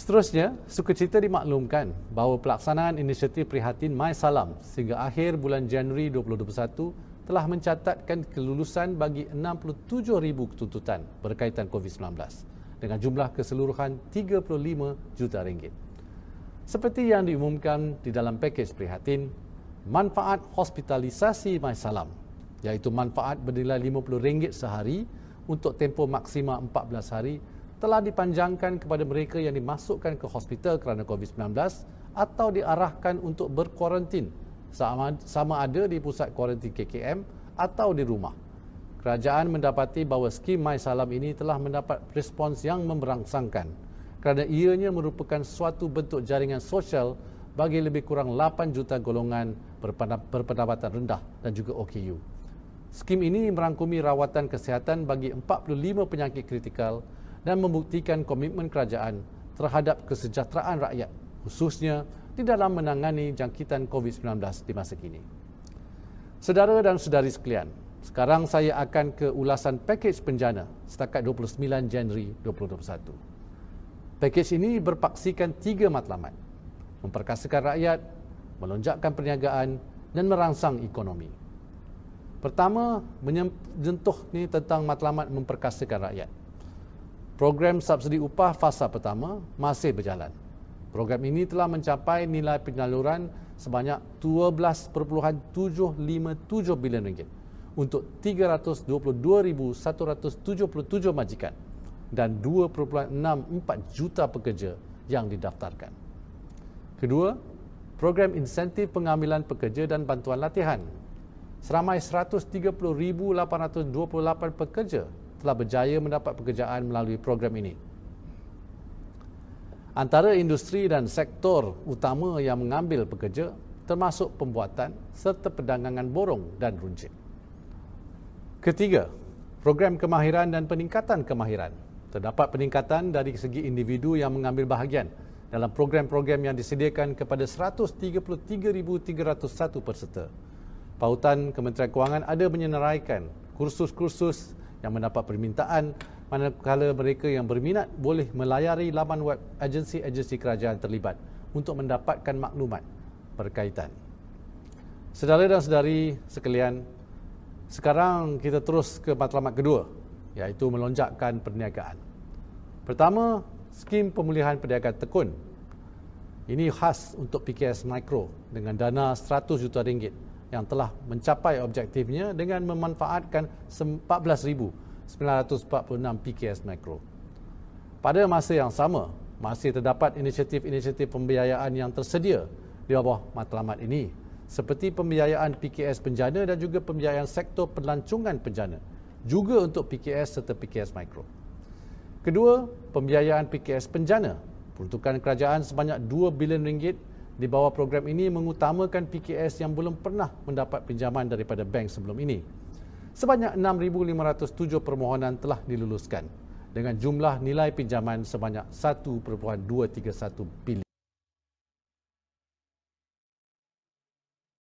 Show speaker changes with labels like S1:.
S1: Seterusnya, sukacita dimaklumkan bahawa pelaksanaan inisiatif prihatin My Salam sehingga akhir bulan Januari 2021 telah mencatatkan kelulusan bagi 67,000 ketuntutan berkaitan COVID-19 dengan jumlah keseluruhan 35 juta ringgit. Seperti yang diumumkan di dalam pakej prihatin, manfaat hospitalisasi My Salam iaitu manfaat bernilai RM50 sehari untuk tempoh maksima 14 hari telah dipanjangkan kepada mereka yang dimasukkan ke hospital kerana COVID-19 atau diarahkan untuk berkuarantin sama, ada di pusat kuarantin KKM atau di rumah. Kerajaan mendapati bahawa skim Mai Salam ini telah mendapat respons yang memberangsangkan kerana ianya merupakan suatu bentuk jaringan sosial bagi lebih kurang 8 juta golongan berpendapatan rendah dan juga OKU. Skim ini merangkumi rawatan kesihatan bagi 45 penyakit kritikal dan membuktikan komitmen kerajaan terhadap kesejahteraan rakyat khususnya di dalam menangani jangkitan COVID-19 di masa kini. Sedara dan sedari sekalian, sekarang saya akan ke ulasan pakej penjana setakat 29 Januari 2021. Pakej ini berpaksikan tiga matlamat, memperkasakan rakyat, melonjakkan perniagaan dan merangsang ekonomi. Pertama, menyentuh ni tentang matlamat memperkasakan rakyat program subsidi upah fasa pertama masih berjalan. Program ini telah mencapai nilai penyaluran sebanyak 12.757 bilion ringgit untuk 322,177 majikan dan 2.64 juta pekerja yang didaftarkan. Kedua, program insentif pengambilan pekerja dan bantuan latihan. Seramai 130,828 pekerja telah berjaya mendapat pekerjaan melalui program ini. Antara industri dan sektor utama yang mengambil pekerja termasuk pembuatan serta perdagangan borong dan runcit. Ketiga, program kemahiran dan peningkatan kemahiran. Terdapat peningkatan dari segi individu yang mengambil bahagian dalam program-program yang disediakan kepada 133,301 peserta. Pautan Kementerian Kewangan ada menyenaraikan kursus-kursus yang mendapat permintaan manakala mereka yang berminat boleh melayari laman web agensi-agensi kerajaan terlibat untuk mendapatkan maklumat berkaitan. Sedara dan sedari sekalian, sekarang kita terus ke matlamat kedua iaitu melonjakkan perniagaan. Pertama, skim pemulihan perniagaan tekun. Ini khas untuk PKS Mikro dengan dana 100 juta ringgit yang telah mencapai objektifnya dengan memanfaatkan 14,946 PKS mikro. Pada masa yang sama, masih terdapat inisiatif-inisiatif pembiayaan yang tersedia di bawah matlamat ini seperti pembiayaan PKS penjana dan juga pembiayaan sektor pelancongan penjana juga untuk PKS serta PKS mikro. Kedua, pembiayaan PKS penjana peruntukan kerajaan sebanyak 2 bilion ringgit di bawah program ini mengutamakan PKS yang belum pernah mendapat pinjaman daripada bank sebelum ini. Sebanyak 6507 permohonan telah diluluskan dengan jumlah nilai pinjaman sebanyak 1.231 bilion.